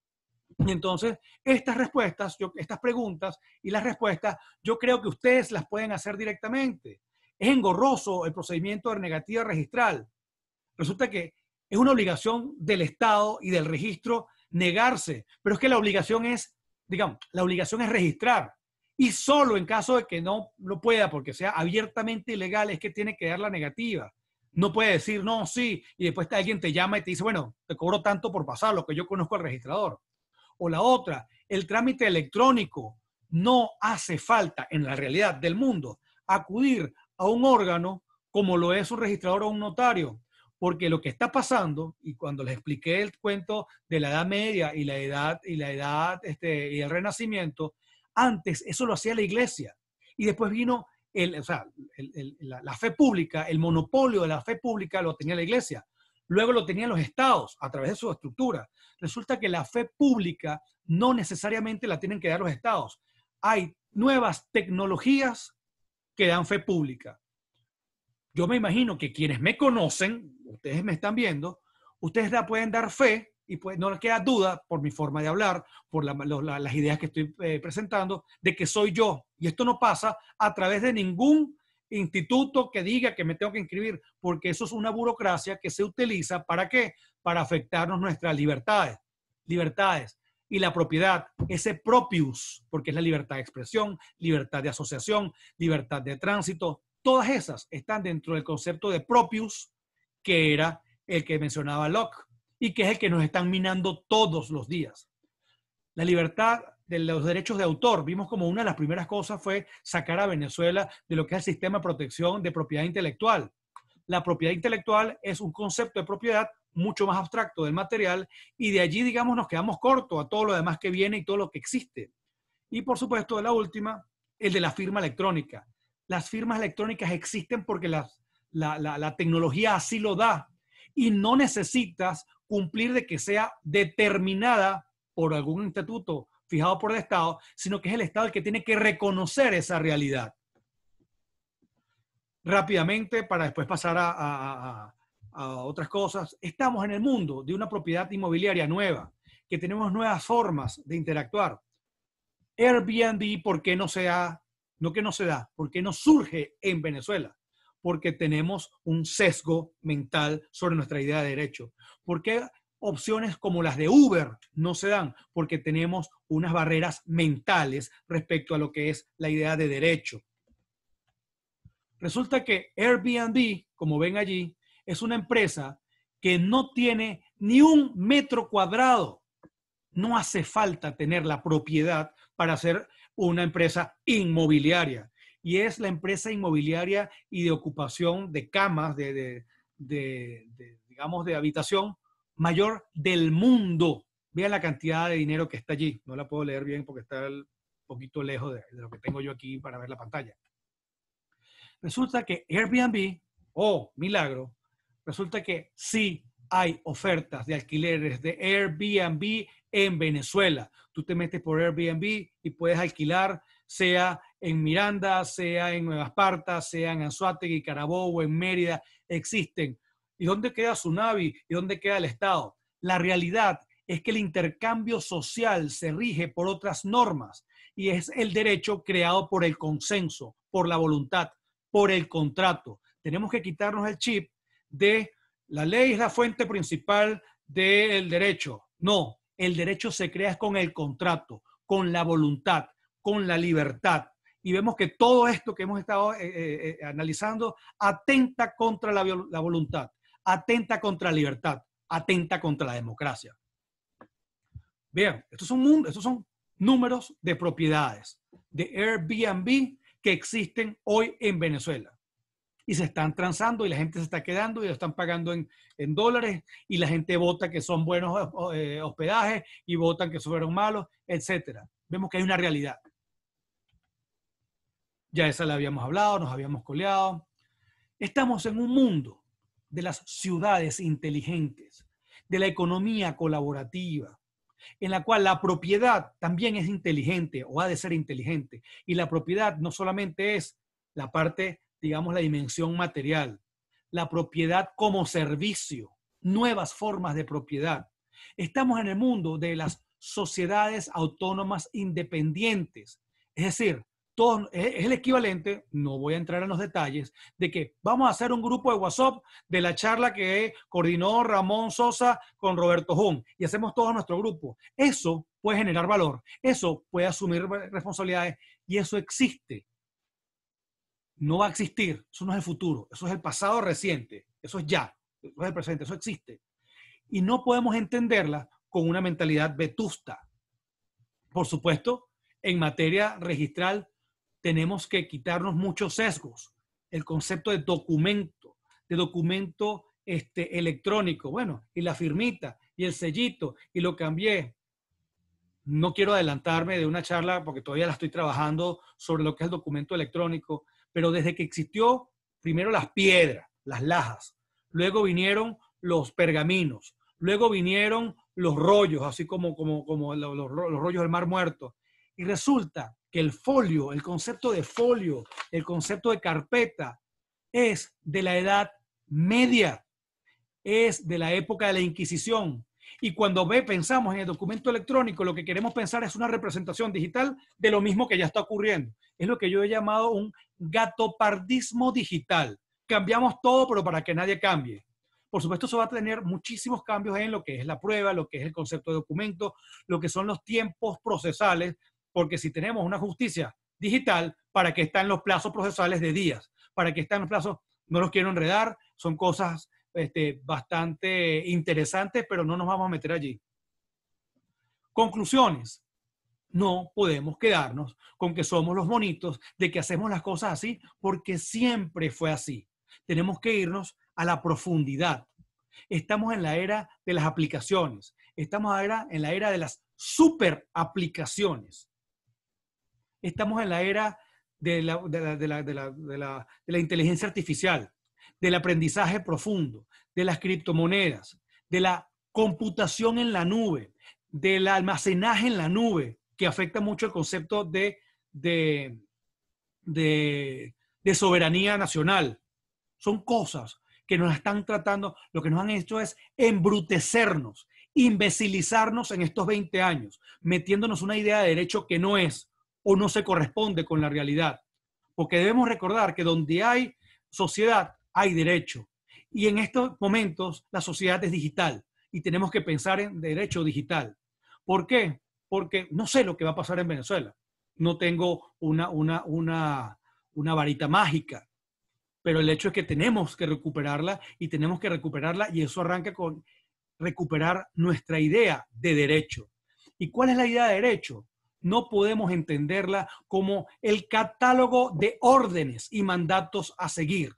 Y entonces, estas respuestas, estas preguntas y las respuestas, yo creo que ustedes las pueden hacer directamente. Es engorroso el procedimiento de negativa registral. Resulta que es una obligación del Estado y del registro negarse, pero es que la obligación es, digamos, la obligación es registrar y solo en caso de que no lo pueda porque sea abiertamente ilegal es que tiene que dar la negativa. No puede decir no, sí, y después alguien te llama y te dice, bueno, te cobro tanto por pasar, lo que yo conozco al registrador. O la otra, el trámite electrónico. No hace falta en la realidad del mundo acudir a un órgano como lo es un registrador o un notario, porque lo que está pasando, y cuando les expliqué el cuento de la Edad Media y la Edad, y la edad este, y el Renacimiento, antes eso lo hacía la iglesia. Y después vino la, fe pública, el monopolio de la fe pública lo tenía la iglesia. Luego lo tenían los estados a través de su estructura. Resulta que la fe pública no necesariamente la tienen que dar los estados. Hay nuevas tecnologías que dan fe pública. Yo me imagino que quienes me conocen, ustedes me están viendo, ustedes la pueden dar fe y pues no queda duda, por mi forma de hablar, por las ideas que estoy eh, presentando, de que soy yo. Y esto no pasa a través de ningún instituto que diga que me tengo que inscribir, porque eso es una burocracia que se utiliza para qué? Para afectarnos nuestras libertades, libertades y la propiedad, ese propius, porque es la libertad de expresión, libertad de asociación, libertad de tránsito, todas esas están dentro del concepto de propius que era el que mencionaba Locke y que es el que nos están minando todos los días. La libertad de los derechos de autor, vimos como una de las primeras cosas fue sacar a Venezuela de lo que es el sistema de protección de propiedad intelectual. La propiedad intelectual es un concepto de propiedad mucho más abstracto del material y de allí, digamos, nos quedamos cortos a todo lo demás que viene y todo lo que existe. Y por supuesto, la última, el de la firma electrónica. Las firmas electrónicas existen porque la, la, la tecnología así lo da y no necesitas cumplir de que sea determinada por algún instituto fijado por el Estado, sino que es el Estado el que tiene que reconocer esa realidad. Rápidamente, para después pasar a, otras cosas, estamos en el mundo de una propiedad inmobiliaria nueva, que tenemos nuevas formas de interactuar. Airbnb, ¿por qué no se da? No que no se da, ¿por qué no surge en Venezuela? porque tenemos un sesgo mental sobre nuestra idea de derecho. ¿Por qué opciones como las de Uber no se dan? Porque tenemos unas barreras mentales respecto a lo que es la idea de derecho. Resulta que Airbnb, como ven allí, es una empresa que no tiene ni un metro cuadrado. No hace falta tener la propiedad para ser una empresa inmobiliaria y es la empresa inmobiliaria y de ocupación de camas, de, digamos, de habitación mayor del mundo. Vean la cantidad de dinero que está allí. No la puedo leer bien porque está un poquito lejos de, lo que tengo yo aquí para ver la pantalla. Resulta que Airbnb, oh, milagro, resulta que sí hay ofertas de alquileres de Airbnb en Venezuela. Tú te metes por Airbnb y puedes alquilar, sea en Miranda, sea en Nueva Esparta, sea en Anzuategui, Carabobo, en Mérida, existen. ¿Y dónde queda Sunavi? ¿Y dónde queda el Estado? La realidad es que el intercambio social se rige por otras normas y es el derecho creado por el consenso, por la voluntad, por el contrato. Tenemos que quitarnos el chip de la ley es la fuente principal del derecho. No, el derecho se crea con el contrato, con la voluntad, con la libertad y vemos que todo esto que hemos estado eh, eh, eh, analizando atenta contra la, la, voluntad, atenta contra la libertad, atenta contra la democracia. Bien, estos son, estos son números de propiedades de Airbnb que existen hoy en Venezuela. Y se están transando y la gente se está quedando y lo están pagando en, en dólares y la gente vota que son buenos hospedajes y votan que fueron malos, etc. Vemos que hay una realidad. Ya esa la habíamos hablado, nos habíamos coleado. Estamos en un mundo de las ciudades inteligentes, de la economía colaborativa, en la cual la propiedad también es inteligente o ha de ser inteligente. Y la propiedad no solamente es la parte, digamos, la dimensión material, la propiedad como servicio, nuevas formas de propiedad. Estamos en el mundo de las sociedades autónomas independientes, es decir, es el equivalente, no voy a entrar en los detalles, de que vamos a hacer un grupo de WhatsApp de la charla que coordinó Ramón Sosa con Roberto Jón y hacemos todo nuestro grupo. Eso puede generar valor, eso puede asumir responsabilidades y eso existe. No va a existir, eso no es el futuro, eso es el pasado reciente, eso es ya, eso es el presente, eso existe. Y no podemos entenderla con una mentalidad vetusta. Por supuesto, en materia registral tenemos que quitarnos muchos sesgos. El concepto de documento, de documento este, electrónico, bueno, y la firmita, y el sellito, y lo cambié. No quiero adelantarme de una charla porque todavía la estoy trabajando sobre lo que es el documento electrónico, pero desde que existió primero las piedras, las lajas, luego vinieron los pergaminos, luego vinieron los rollos, así como, como, como los, los rollos del mar muerto. Y resulta que el folio, el concepto de folio, el concepto de carpeta, es de la Edad Media, es de la época de la Inquisición. Y cuando ve, pensamos en el documento electrónico, lo que queremos pensar es una representación digital de lo mismo que ya está ocurriendo. Es lo que yo he llamado un gatopardismo digital. Cambiamos todo, pero para que nadie cambie. Por supuesto, eso va a tener muchísimos cambios en lo que es la prueba, lo que es el concepto de documento, lo que son los tiempos procesales porque si tenemos una justicia digital, ¿para qué están los plazos procesales de días? ¿Para qué están los plazos? No los quiero enredar, son cosas este, bastante interesantes, pero no nos vamos a meter allí. Conclusiones. No podemos quedarnos con que somos los bonitos de que hacemos las cosas así, porque siempre fue así. Tenemos que irnos a la profundidad. Estamos en la era de las aplicaciones, estamos ahora en la era de las super aplicaciones. Estamos en la era de la, inteligencia artificial, del aprendizaje profundo, de las criptomonedas, de la computación en la nube, del almacenaje en la nube, que afecta mucho el concepto de, de, de soberanía nacional. Son cosas que nos están tratando, lo que nos han hecho es embrutecernos, imbecilizarnos en estos 20 años, metiéndonos una idea de derecho que no es, o no se corresponde con la realidad. Porque debemos recordar que donde hay sociedad, hay derecho. Y en estos momentos la sociedad es digital y tenemos que pensar en derecho digital. ¿Por qué? Porque no sé lo que va a pasar en Venezuela. No tengo una, una, una varita mágica, pero el hecho es que tenemos que recuperarla y tenemos que recuperarla y eso arranca con recuperar nuestra idea de derecho. ¿Y cuál es la idea de derecho? no podemos entenderla como el catálogo de órdenes y mandatos a seguir.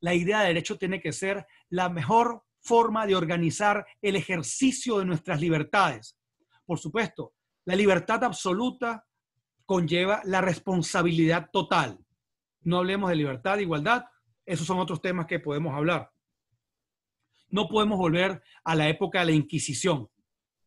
La idea de derecho tiene que ser la mejor forma de organizar el ejercicio de nuestras libertades. Por supuesto, la libertad absoluta conlleva la responsabilidad total. No hablemos de libertad, igualdad, esos son otros temas que podemos hablar. No podemos volver a la época de la Inquisición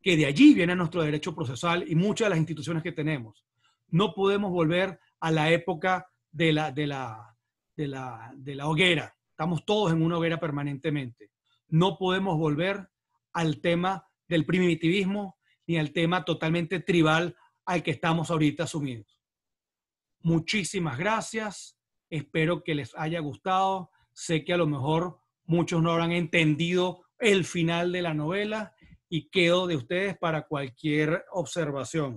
que de allí viene nuestro derecho procesal y muchas de las instituciones que tenemos. No podemos volver a la época de la, de la, de la, de la hoguera. Estamos todos en una hoguera permanentemente. No podemos volver al tema del primitivismo ni al tema totalmente tribal al que estamos ahorita sumidos. Muchísimas gracias. Espero que les haya gustado. Sé que a lo mejor muchos no habrán entendido el final de la novela y quedo de ustedes para cualquier observación.